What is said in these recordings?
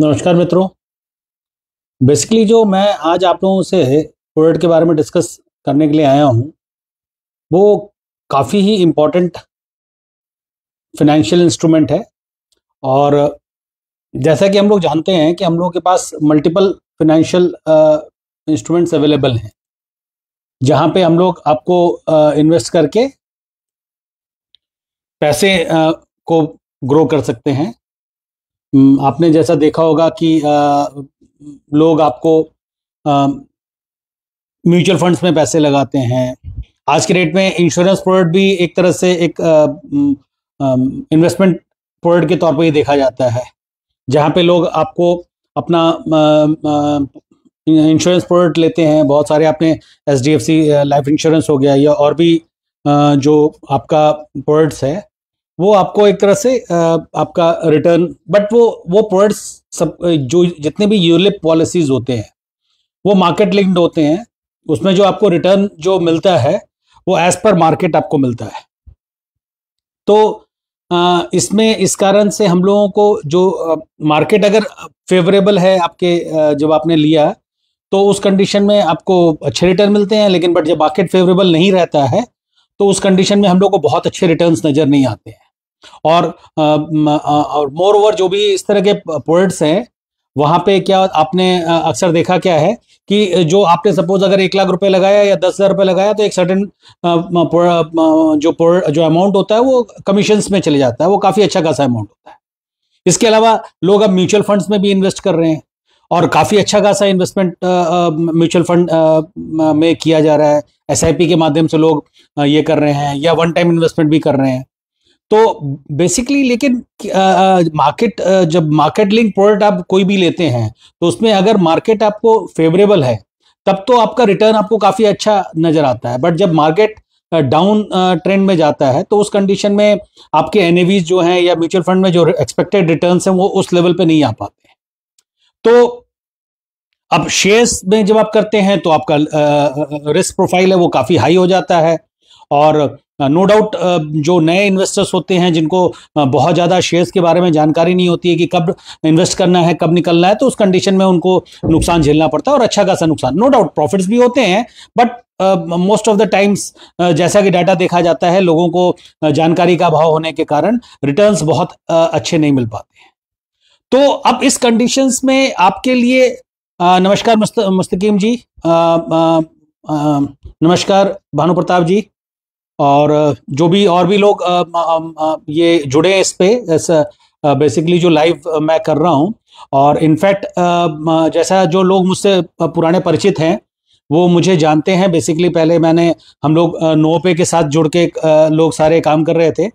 नमस्कार मित्रों बेसिकली जो मैं आज आप लोगों से प्रोडक्ट के बारे में डिस्कस करने के लिए आया हूँ वो काफ़ी ही इम्पोर्टेंट फिनेंशियल इंस्ट्रूमेंट है और जैसा कि हम लोग जानते हैं कि हम लोगों के पास मल्टीपल फिनेंशियल इंस्ट्रूमेंट्स अवेलेबल हैं जहाँ पे हम लोग आपको इन्वेस्ट करके पैसे आ, को ग्रो कर सकते हैं हम्म, आपने जैसा देखा होगा कि आ, लोग आपको म्यूचुअल फंड्स में पैसे लगाते हैं आज के डेट में इंश्योरेंस प्रोडक्ट भी एक तरह से एक हम्म, इन्वेस्टमेंट प्रोडक्ट के तौर पर ही देखा जाता है जहाँ पे लोग आपको अपना इंश्योरेंस प्रोडक्ट लेते हैं बहुत सारे आपने H D F C life insurance हो गया या और भी आ, जो आपका प्रोडक्ट्स है वो आपको एक तरह से आपका रिटर्न बट वो वो प्रोडक्ट्स सब जो जितने भी यूलिप पॉलिसीज होते हैं वो मार्केट लिंक्ड होते हैं उसमें जो आपको रिटर्न जो मिलता है वो एज पर मार्केट आपको मिलता है तो इसमें इस कारण से हम लोगों को जो मार्केट अगर फेवरेबल है आपके जब आपने लिया तो उस कंडीशन में आपको अच्छे रिटर्न मिलते हैं लेकिन बट जब मार्केट फेवरेबल नहीं रहता है तो उस कंडीशन में हम लोग को बहुत अच्छे रिटर्न्स नज़र नहीं आते हैं और और मोर ओवर जो भी इस तरह के पोइट्स हैं वहां पे क्या आपने अक्सर देखा क्या है कि जो आपने सपोज अगर एक लाख रुपए लगाया या दस हजार रुपये लगाया तो एक सर्टन जो जो अमाउंट होता है वो कमीशन में चले जाता है वो काफ़ी अच्छा खासा अमाउंट होता है इसके अलावा लोग अब म्यूचुअल फंड्स में भी इन्वेस्ट कर रहे हैं और काफ़ी अच्छा खासा इन्वेस्टमेंट म्यूचुअल फंड में किया जा रहा है एस के माध्यम से लोग ये कर रहे हैं या वन टाइम इन्वेस्टमेंट भी कर रहे हैं तो बेसिकली लेकिन मार्केट जब मार्केट लिंक प्रोडक्ट आप कोई भी लेते हैं तो उसमें अगर मार्केट आपको फेवरेबल है तब तो आपका रिटर्न आपको काफ़ी अच्छा नज़र आता है बट जब मार्केट डाउन ट्रेंड में जाता है तो उस कंडीशन में आपके एन जो हैं या म्यूचुअल फंड में जो एक्सपेक्टेड रिटर्न हैं वो उस लेवल पे नहीं आ पाते हैं तो अब शेयर्स में जब आप करते हैं तो आपका रिस्क प्रोफाइल है वो काफ़ी हाई हो जाता है और नो डाउट जो नए इन्वेस्टर्स होते हैं जिनको बहुत ज़्यादा शेयर्स के बारे में जानकारी नहीं होती है कि कब इन्वेस्ट करना है कब निकलना है तो उस कंडीशन में उनको नुकसान झेलना पड़ता है और अच्छा खासा नुकसान नो डाउट प्रॉफिट्स भी होते हैं but most of the times जैसा कि डाटा देखा जाता है लोगों को जानकारी का अभाव होने के कारण रिटर्न बहुत uh, अच्छे नहीं मिल पाते हैं तो अब इस कंडीशन में आपके लिए uh, नमस्कार मुस्त, मुस्तकीम जी uh, नमस्कार भानु प्रताप जी और जो भी और भी लोग ये जुड़े इस पे इस, बेसिकली जो लाइव मैं कर रहा हूँ और इनफैक्ट जैसा जो लोग मुझसे पुराने परिचित हैं वो मुझे जानते हैं बेसिकली पहले मैंने हम लोग नोपे के साथ जुड़ के लोग सारे काम कर रहे थे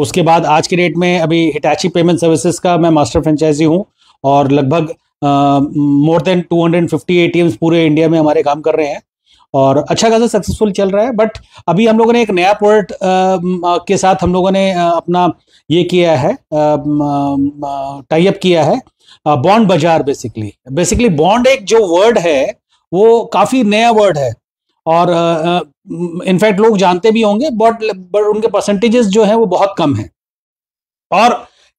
उसके बाद आज के डेट में अभी हिटाची पेमेंट सर्विसेज का मैं मास्टर फ्रेंचाइजी हूँ और लगभग मोर देन 250 एटीएम्स पूरे इंडिया में हमारे काम कर रहे हैं और अच्छा खासा सक्सेसफुल चल रहा है बट अभी हम लोगों ने एक नया प्रोडक्ट के साथ हम लोगों ने अपना ये किया है टाइप किया है बॉन्ड बाजार बेसिकली बेसिकली बॉन्ड एक जो वर्ड है वो काफ़ी नया वर्ड है और इनफैक्ट लोग जानते भी होंगे बट बट उनके परसेंटेजेस जो है वो बहुत कम है और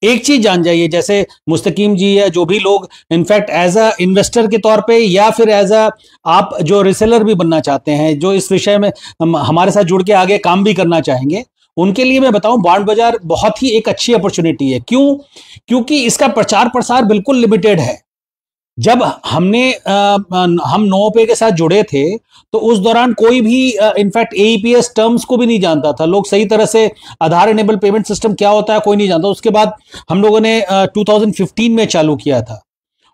एक चीज जान जाइए जैसे मुस्तकीम जी या जो भी लोग इनफैक्ट एज अ इन्वेस्टर के तौर पे या फिर एज अ आप जो रिसेलर भी बनना चाहते हैं जो इस विषय में हमारे साथ जुड़ के आगे काम भी करना चाहेंगे उनके लिए मैं बताऊं बॉन्ड बाजार बहुत ही एक अच्छी अपॉर्चुनिटी है क्यों क्योंकि इसका प्रचार प्रसार बिल्कुल लिमिटेड है जब हमने आ, हम नौ पे के साथ जुड़े थे तो उस दौरान कोई भी इनफैक्ट एपीएस टर्म्स को भी नहीं जानता था लोग सही तरह से आधार एनेबल पेमेंट सिस्टम क्या होता है कोई नहीं जानता उसके बाद हम लोगों ने आ, 2015 में चालू किया था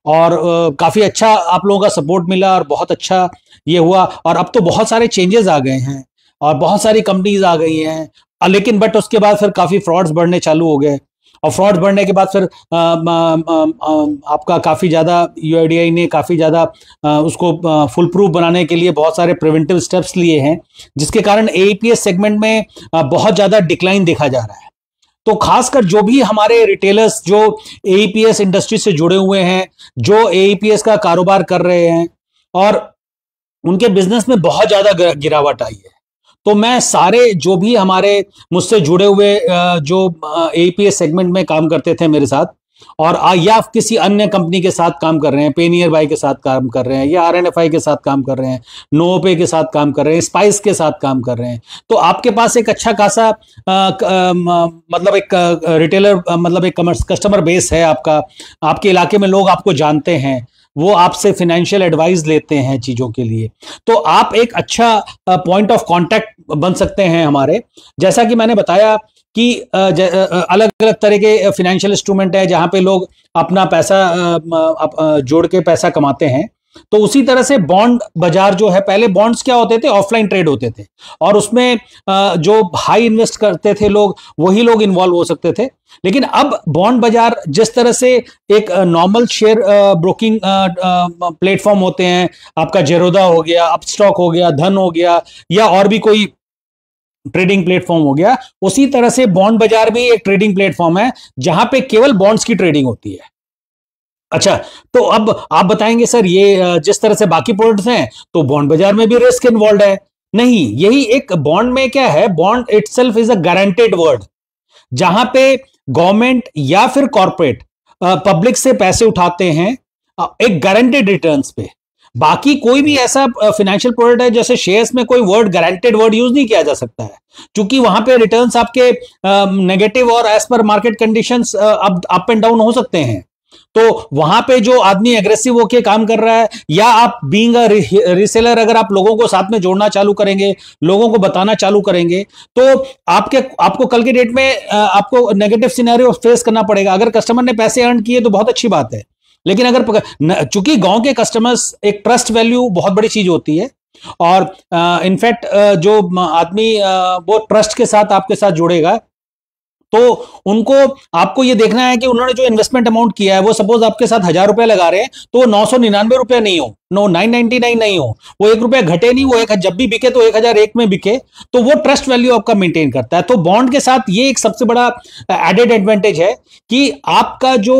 और आ, काफी अच्छा आप लोगों का सपोर्ट मिला और बहुत अच्छा ये हुआ और अब तो बहुत सारे चेंजेस आ गए हैं और बहुत सारी कंपनीज आ गई हैं लेकिन बट उसके बाद फिर काफी फ्रॉड्स बढ़ने चालू हो गए और फ्रॉड बढ़ने के बाद फिर आ, आ, आ, आपका काफ़ी ज़्यादा यू ने काफ़ी ज़्यादा उसको फुल प्रूफ बनाने के लिए बहुत सारे प्रिवेंटिव स्टेप्स लिए हैं जिसके कारण ए सेगमेंट में बहुत ज़्यादा डिक्लाइन देखा जा रहा है तो खासकर जो भी हमारे रिटेलर्स जो ए इंडस्ट्री से जुड़े हुए हैं जो ए का कारोबार कर रहे हैं और उनके बिजनेस में बहुत ज़्यादा गिरावट आई है तो मैं सारे जो भी हमारे मुझसे जुड़े हुए जो ए सेगमेंट में काम करते थे मेरे साथ और या किसी अन्य कंपनी के साथ काम कर रहे हैं पेनियर बाई के साथ काम कर रहे हैं या आई के साथ काम कर रहे हैं नोपे के साथ काम कर रहे हैं स्पाइस के साथ काम कर रहे हैं तो आपके पास एक अच्छा खासा आ, आ, मतलब एक रिटेलर मतलब एक कस्टमर बेस है आपका आपके इलाके में लोग आपको जानते हैं वो आपसे फिनेंशियल एडवाइस लेते हैं चीज़ों के लिए तो आप एक अच्छा पॉइंट ऑफ कांटेक्ट बन सकते हैं हमारे जैसा कि मैंने बताया कि अलग अलग तरह के फिनेंशियल इंस्ट्रूमेंट है जहाँ पे लोग अपना पैसा जोड़ के पैसा कमाते हैं तो उसी तरह से बॉन्ड बाजार जो है पहले बॉन्ड्स क्या होते थे ऑफलाइन ट्रेड होते थे और उसमें जो हाई इन्वेस्ट करते थे लोग वही लोग इन्वॉल्व हो सकते थे लेकिन अब बॉन्ड बाजार जिस तरह से एक नॉर्मल शेयर ब्रोकिंग प्लेटफॉर्म होते हैं आपका जेरोदा हो गया अपस्टॉक हो गया धन हो गया या और भी कोई ट्रेडिंग प्लेटफॉर्म हो गया उसी तरह से बॉन्ड बाजार भी एक ट्रेडिंग प्लेटफॉर्म है जहां पे केवल बॉन्ड्स की ट्रेडिंग होती है अच्छा तो अब आप बताएंगे सर ये जिस तरह से बाकी प्रोडक्ट हैं तो बॉन्ड बाजार में भी रिस्क इन्वॉल्व है नहीं यही एक बॉन्ड में क्या है bond it is a guaranteed word जहां पे गवर्नमेंट या फिर कॉरपोरेट पब्लिक से पैसे उठाते हैं एक गारंटेड रिटर्न पे बाकी कोई भी ऐसा फाइनेंशियल प्रोडक्ट है जैसे शेयर्स में कोई वर्ड गारंटेड वर्ड यूज नहीं किया जा सकता है क्योंकि वहां पे रिटर्न्स आपके नेगेटिव और एज पर market conditions up and down हो सकते हैं तो वहां पे जो आदमी एग्रेसिव होके काम कर रहा है या आप बींग रिसेलर अगर आप लोगों को साथ में जोड़ना चालू करेंगे लोगों को बताना चालू करेंगे तो आपके आपको कल के डेट में आपको नेगेटिव सिनेरियो फेस करना पड़ेगा अगर कस्टमर ने पैसे अर्न किए तो बहुत अच्छी बात है लेकिन अगर चूंकि गांव के कस्टमर्स एक ट्रस्ट वैल्यू बहुत बड़ी चीज होती है और इनफैक्ट जो आदमी वो ट्रस्ट के साथ आपके साथ जुड़ेगा तो उनको आपको ये देखना है कि उन्होंने जो इन्वेस्टमेंट अमाउंट किया है वो सपोज आपके साथ हजार रुपए लगा रहे हैं तो वो नौ सौ निन्यानवे रुपए नहीं हो नो नाइन नाइनटी नाइन नहीं हो वो एक रुपया घटे नहीं वो एक जब भी बिके तो एक हजार एक में बिके तो वो ट्रस्ट वैल्यू आपका मेंटेन करता है तो बॉन्ड के साथ ये एक सबसे बड़ा एडेड एडवांटेज है कि आपका जो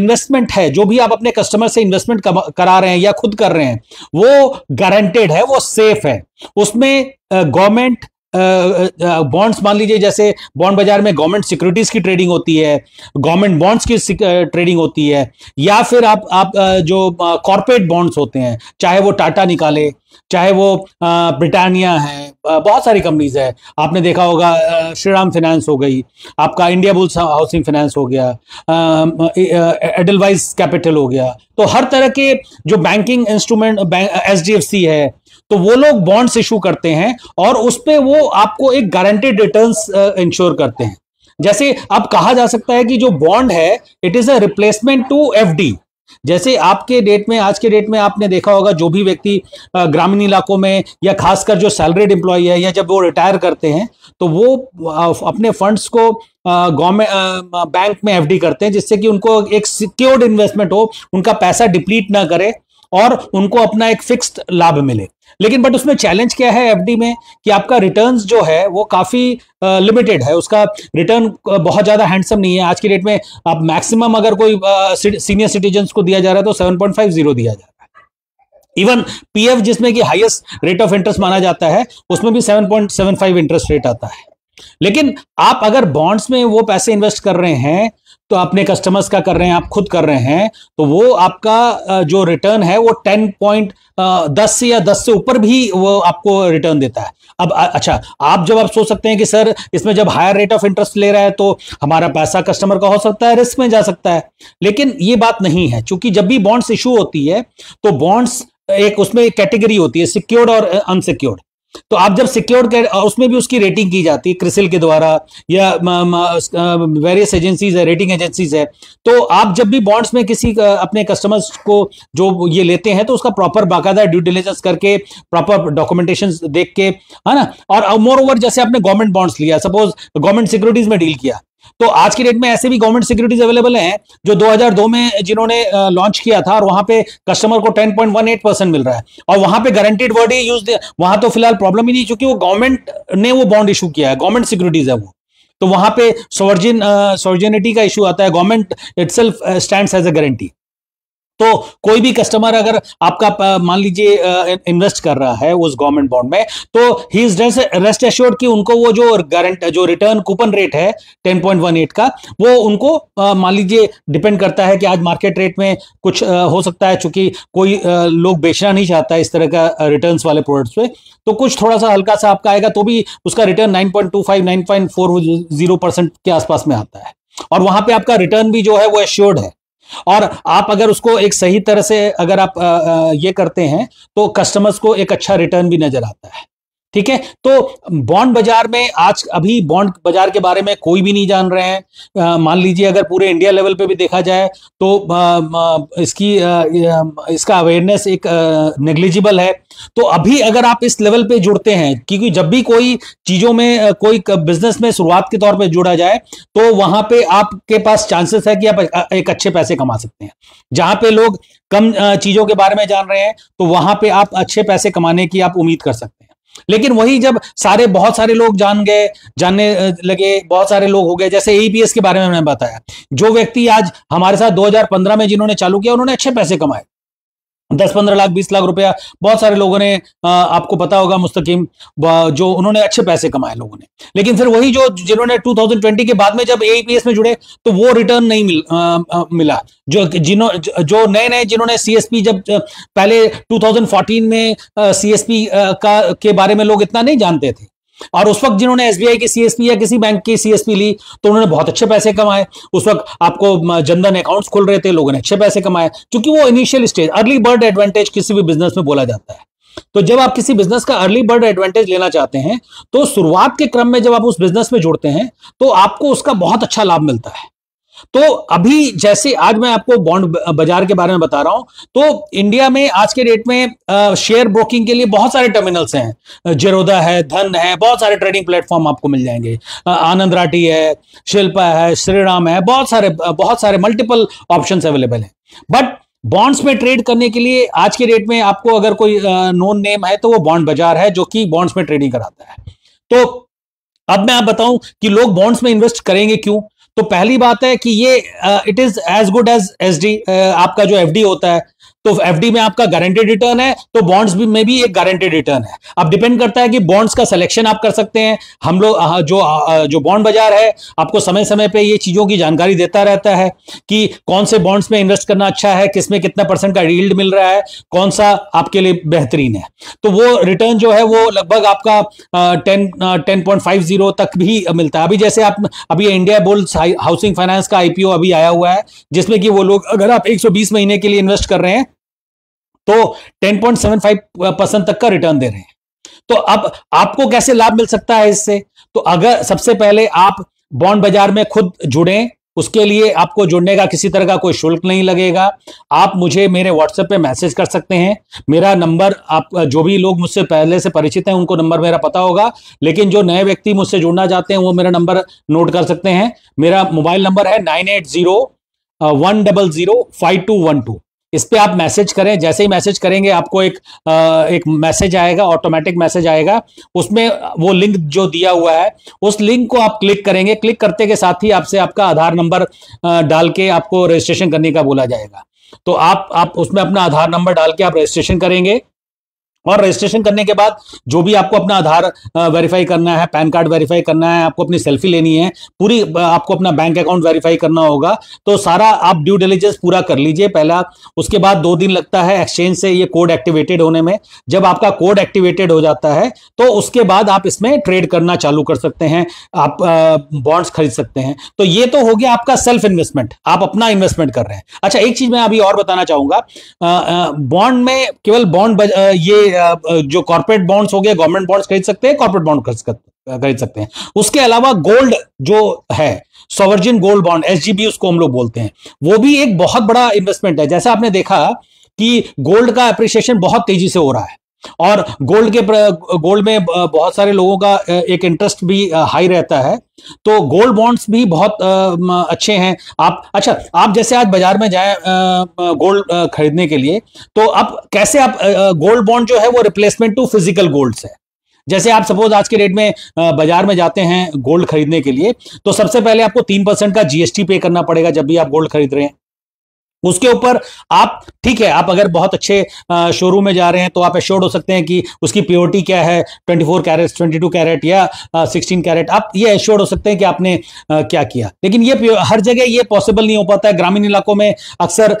इन्वेस्टमेंट है जो भी आप अपने कस्टमर से इन्वेस्टमेंट करा रहे हैं या खुद कर रहे हैं वो गारंटेड है वो सेफ है उसमें गवर्नमेंट बॉन्ड्स मान लीजिए जैसे बॉन्ड बाजार में गवर्नमेंट सिक्योरिटीज की ट्रेडिंग होती है गवर्नमेंट बॉन्ड्स की ट्रेडिंग होती है या फिर आप आप जो कॉरपोरेट बॉन्ड्स होते हैं चाहे वो टाटा निकाले चाहे वो ब्रिटानिया है बहुत सारी कंपनीज है आपने देखा होगा श्रीराम फाइनेंस हो गई आपका इंडिया बुल्स हाउसिंग फाइनेंस हो गया एडलवाइज कैपिटल हो गया तो हर तरह के जो banking instrument H D F C है तो वो लोग बॉन्ड्स इशू करते हैं और उस पर वो आपको एक गारंटेड रिटर्न इंश्योर करते हैं जैसे अब कहा जा सकता है कि जो बॉन्ड है it is a replacement to F जैसे आपके डेट में आज के डेट में आपने देखा होगा जो भी व्यक्ति uh, ग्रामीण इलाकों में या खासकर जो सैलरीड एम्प्लॉय है या जब वो रिटायर करते हैं तो वो uh, अपने फंड्स को uh, गवर्नमेंट बैंक में एफडी करते हैं जिससे कि उनको एक सिक्योर्ड इन्वेस्टमेंट हो उनका पैसा डिप्लीट ना करे और उनको अपना एक फिक्स्ड लाभ मिले लेकिन बट उसमें चैलेंज क्या है एफडी में कि आपका रिटर्न्स जो है वो काफी लिमिटेड है उसका रिटर्न बहुत ज्यादा हैंडसम नहीं है आज की डेट में आप मैक्सिमम अगर कोई सीनियर सिटीजन को दिया जा रहा है तो सेवन पॉइंट फाइव जीरो दिया जा रहा है इवन पीएफ जिसमें कि हाईएस्ट रेट ऑफ इंटरेस्ट माना जाता है उसमें भी seven seven point five interest rate आता है लेकिन आप अगर बॉन्ड्स में वो पैसे इन्वेस्ट कर रहे हैं तो अपने कस्टमर्स का कर रहे हैं आप खुद कर रहे हैं तो वो आपका जो रिटर्न है वो टेन पॉइंट दस से या दस से ऊपर भी वो आपको रिटर्न देता है अब अच्छा आप जब आप सोच सकते हैं कि सर इसमें जब हायर रेट ऑफ इंटरेस्ट ले रहा है तो हमारा पैसा कस्टमर का हो सकता है रिस्क में जा सकता है लेकिन ये बात नहीं है चूंकि जब भी बॉन्ड्स इशू होती है तो बॉन्ड्स एक उसमें कैटेगरी होती है सिक्योर्ड और अनसिक्योर्ड तो आप जब कर उसमें भी उसकी रेटिंग की जाती है क्रिसिल के द्वारा या वेरियस एजेंसीज है रेटिंग एजेंसीज है तो आप जब भी बॉन्ड्स में किसी अपने कस्टमर्स को जो ये लेते हैं तो उसका प्रॉपर बाकायदा ड्यू डिलीजेंस करके प्रॉपर डॉक्यूमेंटेशन देख के है ना और मोर ओवर जैसे आपने गवर्नमेंट बॉन्ड्स लिया सपोज गवर्नमेंट सिक्योरिटीज में डील किया तो आज की डेट में ऐसे भी गवर्नमेंट सिक्योरिटीज अवेलेबल हैं जो 2002 में जिन्होंने लॉन्च किया था और वहां पे कस्टमर को 10.18 परसेंट मिल रहा है और वहां पे गारंटेड वर्ड ही यूज वहां तो फिलहाल प्रॉब्लम ही नहीं क्योंकि वो गवर्नमेंट ने वो बॉन्ड इशू किया है गवर्नमेंट सिक्योरिटीज है वो तो वहां पे सोवर्जिन सोवर्जिनिटी का इशू आता है government itself stand as a guarantee तो कोई भी कस्टमर अगर आपका मान लीजिए इन्वेस्ट कर रहा है उस गवर्नमेंट बॉन्ड में तो ही इज रेस्ट एश्योर्ड कि उनको वो जो गारंट जो रिटर्न कूपन रेट है 10.18 का वो उनको मान लीजिए डिपेंड करता है कि आज मार्केट रेट में कुछ हो सकता है चूंकि कोई लोग बेचना नहीं चाहता इस तरह का रिटर्न वाले प्रोडक्ट्स पे तो कुछ थोड़ा सा हल्का सा आपका आएगा तो भी उसका रिटर्न नाइन पॉइंट परसेंट के आसपास में आता है और वहां पे आपका रिटर्न भी जो है वो एश्योर्ड है और आप अगर उसको एक सही तरह से अगर आप आ, आ, ये करते हैं तो कस्टमर्स को एक अच्छा रिटर्न भी नजर आता है ठीक है तो बॉन्ड बाजार में आज अभी बॉन्ड बाजार के बारे में कोई भी नहीं जान रहे हैं मान लीजिए अगर पूरे इंडिया लेवल पे भी देखा जाए तो आ, आ, इसकी आ, इसका अवेयरनेस एक नेग्लिजिबल है तो अभी अगर आप इस लेवल पे जुड़ते हैं क्योंकि जब भी कोई चीजों में कोई बिजनेस में शुरुआत के तौर पे जुड़ा जाए तो वहां पे आपके पास चांसेस है कि आप एक अच्छे पैसे कमा सकते हैं जहां पे लोग कम चीजों के बारे में जान रहे हैं तो वहां पे आप अच्छे पैसे कमाने की आप उम्मीद कर सकते हैं लेकिन वही जब सारे बहुत सारे लोग जान गए जानने लगे बहुत सारे लोग हो गए जैसे एपीएस के बारे में मैंने बताया जो व्यक्ति आज हमारे साथ 2015 में जिन्होंने चालू किया उन्होंने अच्छे पैसे कमाए दस पंद्रह लाख बीस लाख रुपया बहुत सारे लोगों ने आपको पता होगा मुस्तकीम जो उन्होंने अच्छे पैसे कमाए लोगों ने लेकिन फिर वही जो जिन्होंने 2020 के बाद में जब एपीएस e में जुड़े तो वो रिटर्न नहीं मिल, आ, आ, मिला जो जिन्हों जो नए नए जिन्होंने सीएसपी जब पहले 2014 में सीएसपी का के बारे में लोग इतना नहीं जानते थे और उस वक्त जिन्होंने एसबीआई की सीएसपी या किसी बैंक की सीएसपी ली तो उन्होंने बहुत अच्छे पैसे कमाए उस वक्त आपको जनधन अकाउंट्स खोल रहे थे लोगों ने अच्छे पैसे कमाए क्योंकि वो initial stage early bird advantage किसी भी बिजनेस में बोला जाता है तो जब आप किसी बिजनेस का अर्ली बर्ड एडवांटेज लेना चाहते हैं तो शुरुआत के क्रम में जब आप उस बिजनेस में जुड़ते हैं तो आपको उसका बहुत अच्छा लाभ मिलता है तो अभी जैसे आज मैं आपको बॉन्ड बाजार के बारे में बता रहा हूं तो इंडिया में आज के डेट में शेयर ब्रोकिंग के लिए बहुत सारे टर्मिनल्स हैं जेरोदा है धन है बहुत सारे ट्रेडिंग प्लेटफॉर्म आपको मिल जाएंगे आनंद राठी है शिल्पा है श्रीराम है बहुत सारे बहुत सारे मल्टीपल ऑप्शन अवेलेबल है बट बॉन्ड्स में ट्रेड करने के लिए आज के डेट में आपको अगर कोई नोन नेम है तो वो बॉन्ड बाजार है जो कि बॉन्ड्स में ट्रेडिंग कराता है तो अब मैं आप बताऊं कि लोग बॉन्ड्स में इन्वेस्ट करेंगे क्यों तो पहली बात है कि ये it is as good as as आपका जो एफ होता है तो एफडी में आपका गारंटेड रिटर्न है तो बॉन्ड्स भी में भी एक गारंटेड रिटर्न है अब डिपेंड करता है कि बॉन्ड्स का सिलेक्शन आप कर सकते हैं हम लोग जो जो बॉन्ड बाजार है आपको समय समय पर ये चीजों की जानकारी देता रहता है कि कौन से बॉन्ड्स में इन्वेस्ट करना अच्छा है किसमें कितना परसेंट का रील्ड मिल रहा है कौन सा आपके लिए बेहतरीन है तो वो रिटर्न जो है वो लगभग आपका टेन टेन तक भी मिलता है अभी जैसे आप अभी इंडिया बुल्स हाउसिंग फाइनेंस का आईपीओ अभी आया हुआ है जिसमें कि वो लोग अगर आप 120 महीने के लिए इन्वेस्ट कर रहे हैं तो 10.75 परसेंट uh, तक का रिटर्न दे रहे हैं तो अब आपको कैसे लाभ मिल सकता है इससे तो अगर सबसे पहले आप बॉन्ड बाजार में खुद जुड़े उसके लिए आपको जुड़ने का किसी तरह का कोई शुल्क नहीं लगेगा आप मुझे मेरे व्हाट्सएप पे मैसेज कर सकते हैं मेरा नंबर आप uh, जो भी लोग मुझसे पहले से परिचित हैं उनको नंबर मेरा पता होगा लेकिन जो नए व्यक्ति मुझसे जुड़ना चाहते हैं वो मेरा नंबर नोट कर सकते हैं मेरा मोबाइल नंबर है nine eight zero one double zero five two one two इस पर आप मैसेज करें जैसे ही मैसेज करेंगे आपको एक आ, एक मैसेज आएगा ऑटोमेटिक मैसेज आएगा उसमें वो लिंक जो दिया हुआ है उस लिंक को आप क्लिक करेंगे क्लिक करते के साथ ही आपसे आपका आधार नंबर डाल के आपको रजिस्ट्रेशन करने का बोला जाएगा तो आप आप उसमें अपना आधार नंबर डाल के आप रजिस्ट्रेशन करेंगे और रजिस्ट्रेशन करने के बाद जो भी आपको अपना आधार वेरीफाई करना है पैन कार्ड वेरीफाई करना है आपको अपनी सेल्फी लेनी है पूरी आपको अपना बैंक अकाउंट वेरीफाई करना होगा तो सारा आप ड्यू डिलीजेंस पूरा कर लीजिए पहला उसके बाद दो दिन लगता है एक्सचेंज से ये कोड एक्टिवेटेड होने में जब आपका कोड एक्टिवेटेड हो जाता है तो उसके बाद आप इसमें ट्रेड करना चालू कर सकते हैं आप बॉन्ड्स खरीद सकते हैं तो ये तो हो गया आपका सेल्फ इन्वेस्टमेंट आप अपना इन्वेस्टमेंट कर रहे हैं अच्छा एक चीज मैं अभी और बताना चाहूंगा बॉन्ड में केवल बॉन्ड ये जो कॉर्पोरेट बॉन्ड्स हो गए गवर्नमेंट बॉन्ड्स खरीद सकते हैं कॉर्पोरेट बॉन्ड खरीद सकते हैं उसके अलावा गोल्ड जो है सोवर्जिन गोल्ड बॉन्ड एसजीबी उसको हम लोग बोलते हैं वो भी एक बहुत बड़ा इन्वेस्टमेंट है जैसे आपने देखा कि गोल्ड का अप्रिशिएशन बहुत तेजी से हो रहा है और गोल्ड के गोल्ड में बहुत सारे लोगों का एक इंटरेस्ट भी हाई रहता है तो गोल्ड बॉन्ड्स भी बहुत अच्छे हैं आप अच्छा आप जैसे आज बाजार में जाए गोल्ड खरीदने के लिए तो आप कैसे आप गोल्ड बॉन्ड जो है वो रिप्लेसमेंट टू फिजिकल गोल्ड है जैसे आप सपोज आज के डेट में बाजार में जाते हैं गोल्ड खरीदने के लिए तो सबसे पहले आपको तीन परसेंट का जीएसटी पे करना पड़ेगा जब भी आप गोल्ड खरीद रहे हैं उसके ऊपर आप ठीक है आप अगर बहुत अच्छे शोरूम में जा रहे हैं तो आप एश्योर्ड हो सकते हैं कि उसकी प्योरिटी क्या है 24 कैरेट 22 कैरेट या 16 कैरेट आप ये एश्योर्ड हो सकते हैं कि आपने आ, क्या किया लेकिन ये हर जगह ये पॉसिबल नहीं हो पाता है ग्रामीण इलाकों में अक्सर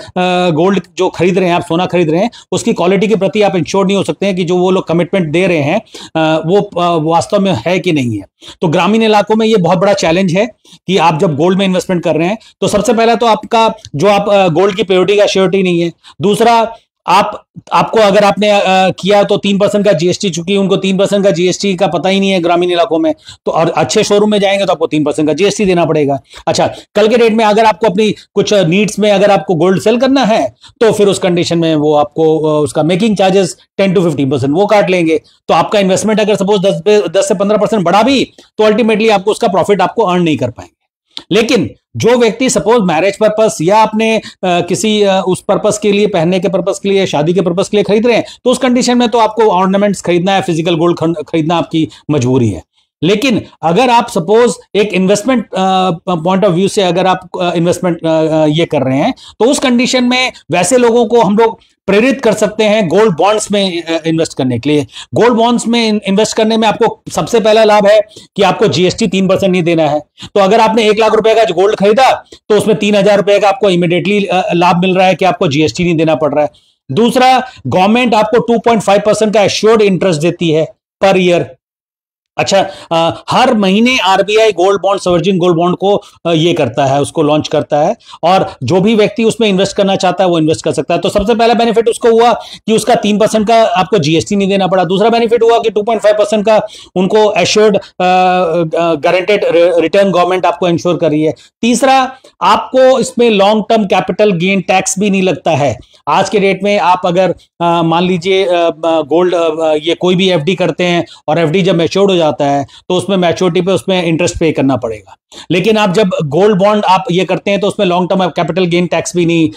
गोल्ड जो खरीद रहे हैं आप सोना खरीद रहे हैं उसकी क्वालिटी के प्रति आप इंश्योर नहीं हो सकते हैं कि जो वो लोग कमिटमेंट दे रहे हैं आ, वो वास्तव में है कि नहीं है तो ग्रामीण इलाकों में ये बहुत बड़ा चैलेंज है कि आप जब गोल्ड में इन्वेस्टमेंट कर रहे हैं तो सबसे पहला तो आपका जो आप गोल्ड गोल्ड की प्योरिटी का श्योरिटी नहीं है दूसरा आप आपको अगर आपने आ, किया तो तीन परसेंट का जीएसटी चूंकि उनको तीन परसेंट का जीएसटी का पता ही नहीं है ग्रामीण इलाकों में तो और अच्छे शोरूम में जाएंगे तो आपको तीन परसेंट का जीएसटी देना पड़ेगा अच्छा कल के डेट में अगर आपको अपनी कुछ नीड्स में अगर आपको गोल्ड सेल करना है तो फिर उस कंडीशन में वो आपको उसका making charges ten to fifteen वो काट लेंगे तो आपका इन्वेस्टमेंट अगर सपोज दस दस से पंद्रह परसेंट बढ़ा भी तो अल्टीमेटली आपको उसका प्रॉफिट आपको अर्न नहीं कर पाएंगे लेकिन जो व्यक्ति सपोज मैरिज पर्पस या अपने आ, किसी आ, उस पर्पस के लिए पहनने के पर्पस के लिए शादी के पर्पस के लिए खरीद रहे हैं तो उस कंडीशन में तो आपको ऑर्नामेंट्स खरीदना है फिजिकल गोल्ड खरीदना आपकी मजबूरी है लेकिन अगर आप सपोज एक इन्वेस्टमेंट पॉइंट ऑफ व्यू से अगर आप इन्वेस्टमेंट ये कर रहे हैं तो उस कंडीशन में वैसे लोगों को हम लोग प्रेरित कर सकते हैं गोल्ड बॉन्ड्स में इन्वेस्ट करने के लिए गोल्ड बॉन्ड्स में इन्वेस्ट करने में आपको सबसे पहला लाभ है कि आपको जीएसटी तीन परसेंट नहीं देना है तो अगर आपने एक लाख रुपए का गोल्ड खरीदा तो उसमें तीन हजार रुपए का आपको इमिडिएटली लाभ मिल रहा है कि आपको जीएसटी नहीं देना पड़ रहा है दूसरा गवर्नमेंट आपको टू परसेंट का एश्योर्ड इंटरेस्ट देती है पर ईयर अच्छा आ, हर महीने RBI gold bond sovereign gold bond को आ, ये करता है उसको लॉन्च करता है और जो भी व्यक्ति उसमें इन्वेस्ट करना चाहता है वो इन्वेस्ट कर सकता है तो सबसे पहला बेनिफिट उसको हुआ कि उसका तीन परसेंट का आपको जीएसटी नहीं देना पड़ा दूसरा बेनिफिट हुआ कि टू परसेंट का उनको एश्योर्ड गारंटेड रिटर्न गवर्नमेंट आपको इंश्योर कर रही है तीसरा आपको इसमें long term capital gain tax भी नहीं लगता है आज के डेट में आप अगर मान लीजिए गोल्ड ये कोई भी एफ करते हैं और एफ जब मेच्योर्ड हो जाता चाहता है तो उसमें मैच्योरिटी पे उसमें इंटरेस्ट पे करना पड़ेगा लेकिन आप जब गोल्ड बॉन्ड आप ये करते हैं तो उसमें long term capital gain tax भी नहीं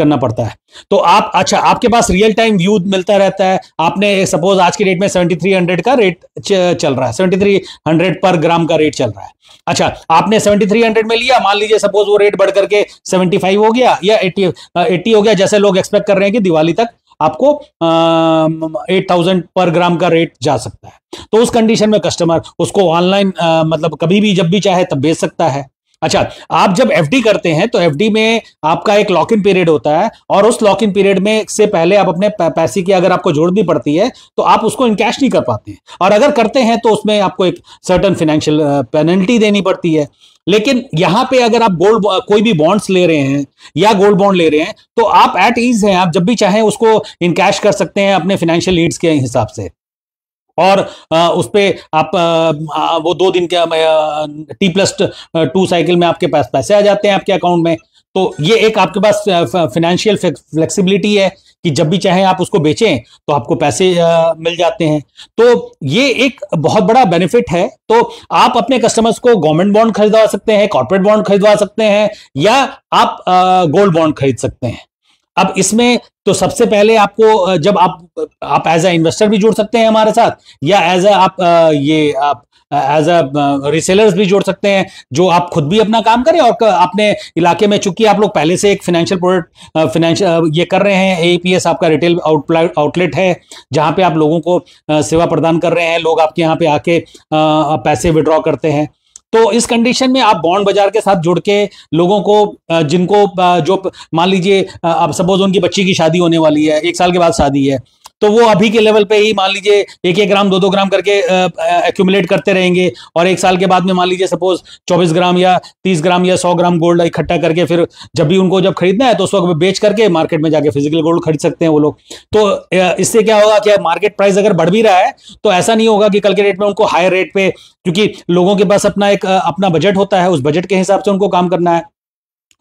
करना पड़ता है तो आप अच्छा आपके पास रियल टाइम व्यू मिलता रहता है आपने सपोज आज के डेट में 7300 का रेट चल रहा है 7300 पर ग्राम का रेट चल रहा है अच्छा आपने 7300 में लिया मान लीजिए सपोज वो रेट बढ़ करके 75 हो गया या 80 80 हो गया जैसे लोग एक्सपेक्ट कर रहे हैं कि दिवाली तक आपको एट थाउजेंड पर ग्राम का रेट जा सकता है तो उस कंडीशन में कस्टमर उसको ऑनलाइन मतलब कभी भी जब भी चाहे तब बेच सकता है अच्छा आप जब एफडी करते हैं तो एफडी में आपका एक लॉक इन पीरियड होता है और उस लॉक इन पीरियड में से पहले आप अपने पैसे की अगर आपको जोड़नी पड़ती है तो आप उसको इनकैश नहीं कर पाते हैं और अगर करते हैं तो उसमें आपको एक सर्टन फाइनेंशियल पेनल्टी देनी पड़ती है लेकिन यहां पे अगर आप गोल्ड कोई भी बॉन्ड्स ले रहे हैं या गोल्ड बॉन्ड ले रहे हैं तो आप एट ईज हैं आप जब भी चाहें उसको इनकैश कर सकते हैं अपने फाइनेंशियल नीड्स के हिसाब से और उस पर आप वो दो दिन के टी प्लस टू साइकिल में आपके पास पैसे आ जाते हैं आपके अकाउंट में तो ये एक आपके पास फाइनेंशियल फ्लेक्सिबिलिटी है कि जब भी चाहे आप उसको बेचें तो आपको पैसे मिल जाते हैं तो ये एक बहुत बड़ा बेनिफिट है तो आप अपने कस्टमर्स को गवर्नमेंट बॉन्ड खरीदवा सकते हैं कॉर्पोरेट बॉन्ड खरीदवा सकते हैं या आप गोल्ड बॉन्ड खरीद सकते हैं अब इसमें तो सबसे पहले आपको जब आप आप एज ए इन्वेस्टर भी जुड़ सकते हैं हमारे साथ या एज ए आप ये आप एज अ रिसेलर्स भी जोड़ सकते हैं जो आप खुद भी अपना काम करें और अपने इलाके में चूंकि आप लोग पहले से एक फाइनेंशियल प्रोडक्ट फाइनेंशियल ये कर रहे हैं ए पी एस आपका रिटेल आउटलेट है जहां पे आप लोगों को सेवा प्रदान कर रहे हैं लोग आपके यहाँ पे आके पैसे विड्रॉ करते हैं तो इस कंडीशन में आप बॉन्ड बाजार के साथ जुड़ के लोगों को जिनको जो मान लीजिए अब सपोज उनकी बच्ची की शादी होने वाली है एक साल के बाद शादी है तो वो अभी के लेवल पे ही मान लीजिए एक एक ग्राम दो दो ग्राम करके एक्यूमुलेट करते रहेंगे और एक साल के बाद में मान लीजिए सपोज चौबीस ग्राम या तीस ग्राम या सौ ग्राम गोल्ड इकट्ठा करके फिर जब भी उनको जब खरीदना है तो उस वक्त बेच करके मार्केट में जाके फिजिकल गोल्ड खरीद सकते हैं वो लोग तो इससे क्या होगा क्या मार्केट प्राइस अगर बढ़ भी रहा है तो ऐसा नहीं होगा कि कल के रेट में उनको हायर रेट पे क्योंकि लोगों के पास अपना एक अपना बजट होता है उस बजट के हिसाब से उनको काम करना है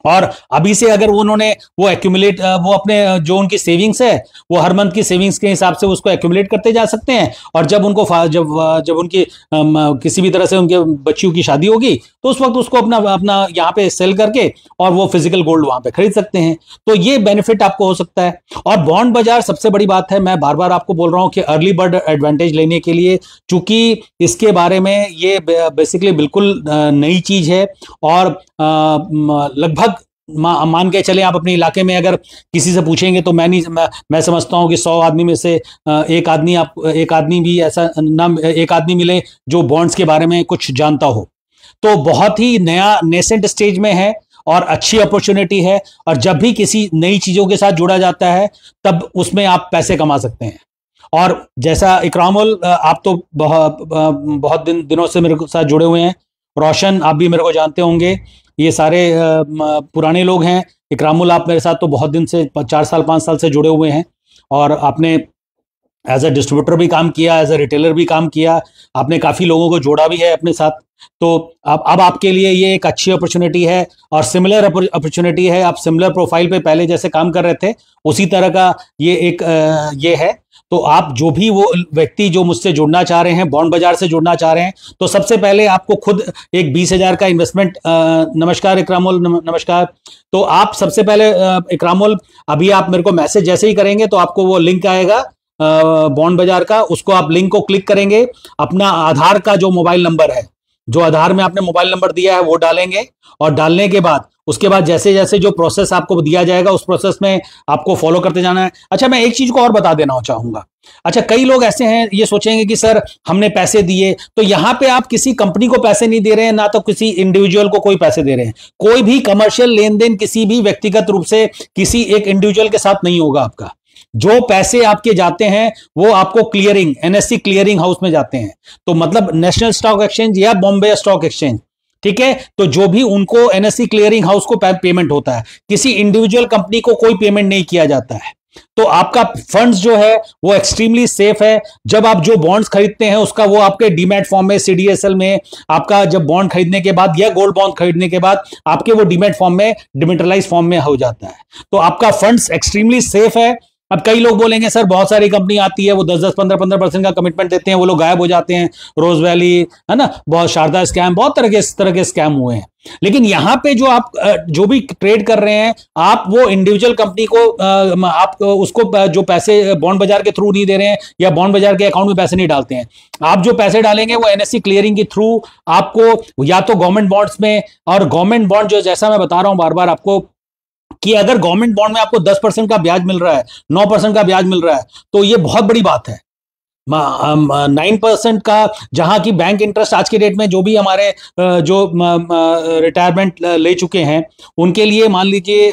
और अभी से अगर उन्होंने वो एक्यूमुलेट वो अपने जो उनकी सेविंग्स है वो हर मंथ की सेविंग्स के हिसाब से उसको एक्यूमुलेट करते जा सकते हैं और जब उनको जब जब उनकी किसी भी तरह से उनके बच्चियों की शादी होगी तो उस वक्त उसको अपना अपना यहाँ पे सेल करके और वो फिजिकल गोल्ड वहां पे खरीद सकते हैं तो ये बेनिफिट आपको हो सकता है और बॉन्ड बाजार सबसे बड़ी बात है मैं बार बार आपको बोल रहा हूँ कि अर्ली बर्ड एडवांटेज लेने के लिए चूंकि इसके बारे में ये बेसिकली बिल्कुल नई चीज है और लगभग मा, मान के चले आप अपने इलाके में अगर किसी से पूछेंगे तो मैं नहीं मैं, मैं समझता हूं कि सौ आदमी में से एक आदमी आप एक आदमी भी ऐसा ना एक आदमी मिले जो बॉन्ड्स के बारे में कुछ जानता हो तो बहुत ही नया नेसेंट स्टेज में है और अच्छी अपॉर्चुनिटी है और जब भी किसी नई चीजों के साथ जुड़ा जाता है तब उसमें आप पैसे कमा सकते हैं और जैसा इकरामुल आप तो बहुत बहुत दिन दिनों से मेरे साथ जुड़े हुए हैं रोशन आप भी मेरे को जानते होंगे ये सारे पुराने लोग हैं इकरामुल आप मेरे साथ तो बहुत दिन से चार साल पाँच साल से जुड़े हुए हैं और आपने एज अ डिस्ट्रीब्यूटर भी काम किया एज अ रिटेलर भी काम किया आपने काफ़ी लोगों को जोड़ा भी है अपने साथ तो अब अब आपके लिए ये एक अच्छी अपॉर्चुनिटी है और सिमिलर अपॉर्चुनिटी है आप सिमिलर प्रोफाइल पे पहले जैसे काम कर रहे थे उसी तरह का ये एक ये है तो आप जो भी वो व्यक्ति जो मुझसे जुड़ना चाह रहे हैं बॉन्ड बाजार से जुड़ना चाह रहे हैं तो सबसे पहले आपको खुद एक बीस हजार का इन्वेस्टमेंट नमस्कार इकरामुल नमस्कार तो आप सबसे पहले इकरामोल अभी आप मेरे को मैसेज जैसे ही करेंगे तो आपको वो लिंक आएगा बॉन्ड बाजार का उसको आप लिंक को क्लिक करेंगे अपना आधार का जो मोबाइल नंबर है जो आधार में आपने मोबाइल नंबर दिया है वो डालेंगे और डालने के बाद उसके बाद जैसे जैसे जो प्रोसेस आपको दिया जाएगा उस प्रोसेस में आपको फॉलो करते जाना है अच्छा मैं एक चीज को और बता देना चाहूंगा अच्छा कई लोग ऐसे हैं ये सोचेंगे कि सर हमने पैसे दिए तो यहां पे आप किसी कंपनी को पैसे नहीं दे रहे हैं ना तो किसी इंडिविजुअल को कोई पैसे दे रहे हैं कोई भी कमर्शियल लेन देन किसी भी व्यक्तिगत रूप से किसी एक इंडिविजुअल के साथ नहीं होगा आपका जो पैसे आपके जाते हैं वो आपको क्लियरिंग एनएससी क्लियरिंग हाउस में जाते हैं तो मतलब नेशनल स्टॉक एक्सचेंज या बॉम्बे स्टॉक एक्सचेंज ठीक है तो जो भी उनको एनएससी क्लियरिंग हाउस को पेमेंट होता है किसी इंडिविजुअल कंपनी को कोई पेमेंट नहीं किया जाता है तो आपका फंड्स जो है वो एक्सट्रीमली सेफ है जब आप जो बॉन्ड्स खरीदते हैं उसका वो आपके डीमेट फॉर्म में सीडीएसएल में आपका जब बॉन्ड खरीदने के बाद या गोल्ड बॉन्ड खरीदने के बाद आपके वो डीमेट फॉर्म में डिमेटलाइज फॉर्म में हो जाता है तो आपका फंड्स एक्सट्रीमली सेफ है अब कई लोग बोलेंगे सर बहुत सारी कंपनी आती है वो दस दस पंद्रह पंद्रह परसेंट का कमिटमेंट देते हैं वो लोग गायब हो जाते हैं रोज वैली है ना बहुत शारदा स्कैम बहुत तरह के इस तरह के स्कैम हुए हैं लेकिन यहाँ पे जो आप जो भी ट्रेड कर रहे हैं आप वो इंडिविजुअल कंपनी को आप उसको जो पैसे बॉन्ड बाजार के थ्रू नहीं दे रहे हैं या बॉन्ड बाजार के अकाउंट में पैसे नहीं डालते हैं आप जो पैसे डालेंगे वो एनएससी क्लियरिंग e के थ्रू आपको या तो गवर्नमेंट बॉन्ड्स में और गवर्नमेंट बॉन्ड जो जैसा मैं बता रहा हूं बार बार आपको कि अगर गवर्नमेंट बॉन्ड में आपको दस परसेंट का ब्याज मिल रहा है नौ परसेंट का ब्याज मिल रहा है तो ये बहुत बड़ी बात है नाइन परसेंट का जहां की बैंक इंटरेस्ट आज के डेट में जो भी हमारे जो रिटायरमेंट ले चुके हैं उनके लिए मान लीजिए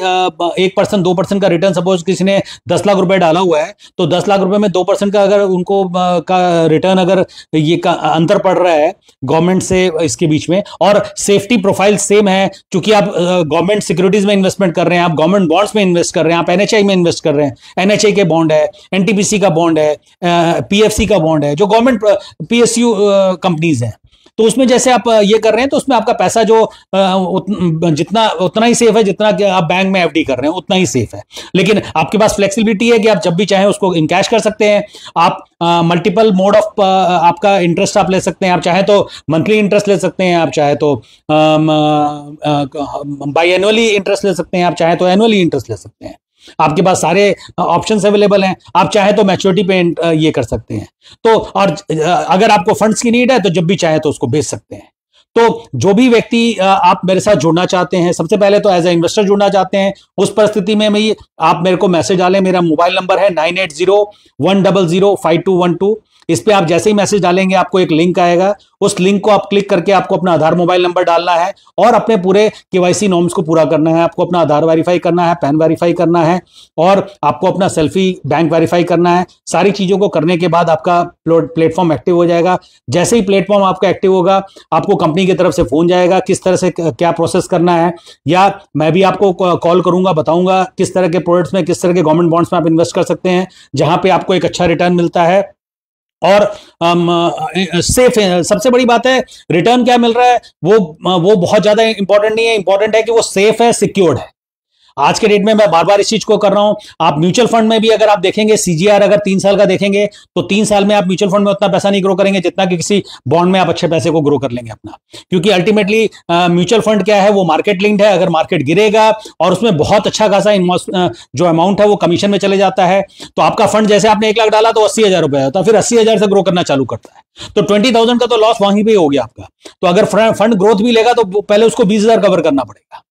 एक परसेंट दो परसेंट का रिटर्न सपोज किसी ने दस लाख रुपए डाला हुआ है तो दस लाख रुपए में दो परसेंट का अगर उनको का रिटर्न अगर ये का अंतर पड़ रहा है गवर्नमेंट से इसके बीच में और सेफ्टी प्रोफाइल सेम है चूंकि आप गवर्नमेंट सिक्योरिटीज में इन्वेस्टमेंट कर रहे हैं आप गवर्नमेंट बॉन्ड्स में इन्वेस्ट कर रहे हैं आप एनएचआई में इन्वेस्ट कर रहे हैं एनएचआई के बॉन्ड है एनटीपीसी का बॉन्ड है पी पीएससी का बॉन्ड है जो गवर्नमेंट पीएसयू कंपनीज हैं तो उसमें जैसे आप uh, ये कर रहे हैं तो उसमें आपका पैसा जो uh, जितना उतना ही सेफ है जितना कि आप बैंक में एफडी कर रहे हैं उतना ही सेफ है लेकिन आपके पास फ्लेक्सिबिलिटी है कि आप जब भी चाहें उसको इनकैश कर सकते हैं आप मल्टीपल मोड ऑफ आपका इंटरेस्ट आप ले सकते हैं आप चाहे तो मंथली इंटरेस्ट ले सकते हैं आप चाहे तो बाई एनुअली इंटरेस्ट ले सकते हैं आप चाहे तो एनुअली इंटरेस्ट ले सकते हैं आपके पास सारे ऑप्शन अवेलेबल हैं आप चाहे तो मैच्योरिटी पे ये कर सकते हैं तो और अगर आपको फंड्स की नीड है तो जब भी चाहे तो उसको बेच सकते हैं तो जो भी व्यक्ति आप मेरे साथ जुड़ना चाहते हैं सबसे पहले तो एज ए इन्वेस्टर जुड़ना चाहते हैं उस परिस्थिति में मैं आप मेरे को मैसेज डालें मेरा मोबाइल नंबर है nine eight zero one double zero five two one two इस पर आप जैसे ही मैसेज डालेंगे आपको एक लिंक आएगा उस लिंक को आप क्लिक करके आपको अपना आधार मोबाइल नंबर डालना है और अपने पूरे केवाईसी नॉर्म्स को पूरा करना है आपको अपना आधार वेरीफाई करना है पैन वेरीफाई करना है और आपको अपना सेल्फी बैंक वेरीफाई करना है सारी चीजों को करने के बाद आपका प्लेटफॉर्म एक्टिव हो जाएगा जैसे ही प्लेटफॉर्म आपका एक्टिव होगा आपको कंपनी की तरफ से फोन जाएगा किस तरह से क्या प्रोसेस करना है या मैं भी आपको कॉल करूंगा बताऊंगा किस तरह के प्रोडक्ट्स में किस तरह के गवर्नमेंट बॉन्ड्स में आप इन्वेस्ट कर सकते हैं जहां पर आपको एक अच्छा रिटर्न मिलता है और आम, um, सेफ uh, सबसे बड़ी बात है रिटर्न क्या मिल रहा है वो uh, वो बहुत ज्यादा इंपॉर्टेंट नहीं है इंपॉर्टेंट है कि वो सेफ है सिक्योर्ड है आज के डेट में मैं बार बार इस चीज को कर रहा हूं आप म्यूचुअल फंड में भी अगर आप देखेंगे सीजीआर अगर तीन साल का देखेंगे तो तीन साल में आप म्यूचुअल फंड में उतना पैसा नहीं ग्रो करेंगे जितना कि किसी बॉन्ड में आप अच्छे पैसे को ग्रो कर लेंगे अपना क्योंकि अल्टीमेटली म्यूचुअल फंड क्या है वो मार्केट लिंक्ड है अगर मार्केट गिरेगा और उसमें बहुत अच्छा खासा जो अमाउंट है वो कमीशन में चले जाता है तो आपका फंड जैसे आपने एक लाख डाला तो अस्सी हजार रुपया होता है तो फिर अस्सी हजार से ग्रो करना चालू करता है तो ट्वेंटी थाउजेंड का तो लॉस वहीं पर हो गया आपका तो अगर फंड ग्रोथ भी लेगा तो पहले उसको बीस हजार कवर करना पड़ेगा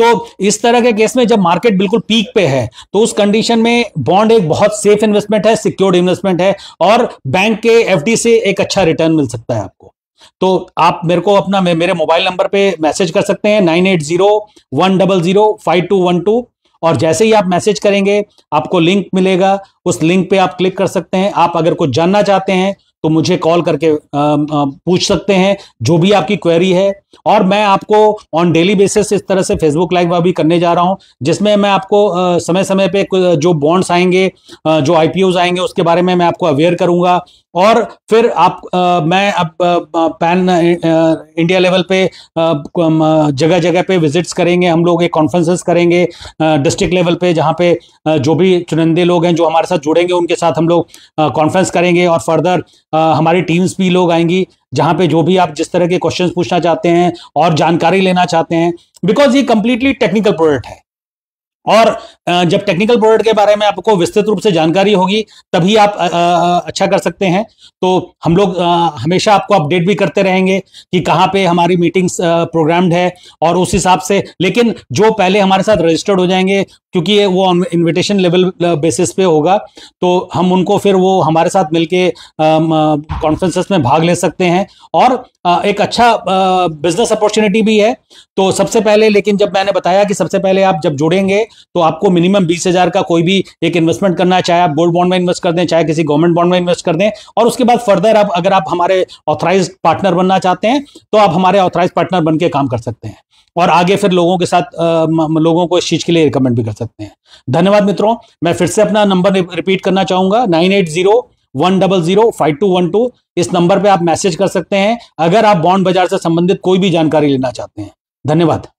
तो इस तरह के केस में जब मार्केट बिल्कुल पीक पे है तो उस कंडीशन में बॉन्ड एक बहुत सेफ इन्वेस्टमेंट है सिक्योर्ड इन्वेस्टमेंट है और बैंक के एफडी से एक अच्छा रिटर्न मिल सकता है आपको तो आप मेरे को अपना मेरे मोबाइल नंबर पे मैसेज कर सकते हैं nine eight zero one double zero five two one two और जैसे ही आप मैसेज करेंगे आपको लिंक मिलेगा उस लिंक पे आप क्लिक कर सकते हैं आप अगर कुछ जानना चाहते हैं तो मुझे कॉल करके पूछ सकते हैं जो भी आपकी क्वेरी है और मैं आपको ऑन डेली बेसिस इस तरह से फेसबुक लाइव अभी करने जा रहा हूं जिसमें मैं आपको समय समय पे जो बॉन्ड्स आएंगे जो आईपीओज आएंगे उसके बारे में मैं आपको अवेयर करूंगा और फिर आप आ, मैं अब पैन इंडिया लेवल पे जगह जगह पे विजिट्स करेंगे हम लोग एक कॉन्फ्रेंसेस करेंगे डिस्ट्रिक्ट लेवल पे जहाँ पे जो भी चुनिंदे लोग हैं जो हमारे साथ जुड़ेंगे उनके साथ हम लोग कॉन्फ्रेंस करेंगे और फर्दर हमारी टीम्स भी लोग आएंगी जहाँ पे जो भी आप जिस तरह के क्वेश्चंस पूछना चाहते हैं और जानकारी लेना चाहते हैं बिकॉज ये कंप्लीटली टेक्निकल प्रोडक्ट है और जब टेक्निकल प्रोडक्ट के बारे में आपको विस्तृत रूप से जानकारी होगी तभी आप आ, आ, अच्छा कर सकते हैं तो हम लोग हमेशा आपको अपडेट भी करते रहेंगे कि कहाँ पे हमारी मीटिंग्स प्रोग्राम्ड है और उस हिसाब से लेकिन जो पहले हमारे साथ रजिस्टर्ड हो जाएंगे क्योंकि ये वो इनविटेशन लेवल बेसिस पे होगा तो हम उनको फिर वो हमारे साथ मिलके कॉन्फ्रेंसेस um, uh, में भाग ले सकते हैं और आ, uh, एक अच्छा बिजनेस uh, अपॉर्चुनिटी भी है तो सबसे पहले लेकिन जब मैंने बताया कि सबसे पहले आप जब जुड़ेंगे तो आपको मिनिमम बीस हजार का कोई भी एक इन्वेस्टमेंट करना है चाहे आप गोल्ड बॉन्ड में इन्वेस्ट कर दें चाहे किसी गवर्नमेंट बॉन्ड में इन्वेस्ट कर दें और उसके बाद फर्दर आप अगर आप हमारे ऑथराइज पार्टनर बनना चाहते हैं तो आप हमारे ऑथराइज पार्टनर बन काम कर सकते हैं और आगे फिर लोगों के साथ आ, लोगों को इस चीज के लिए रिकमेंड भी कर सकते हैं धन्यवाद मित्रों मैं फिर से अपना नंबर रिपीट करना चाहूंगा nine eight zero one double zero five two one two इस नंबर पे आप मैसेज कर सकते हैं अगर आप बॉन्ड बाजार से संबंधित कोई भी जानकारी लेना चाहते हैं धन्यवाद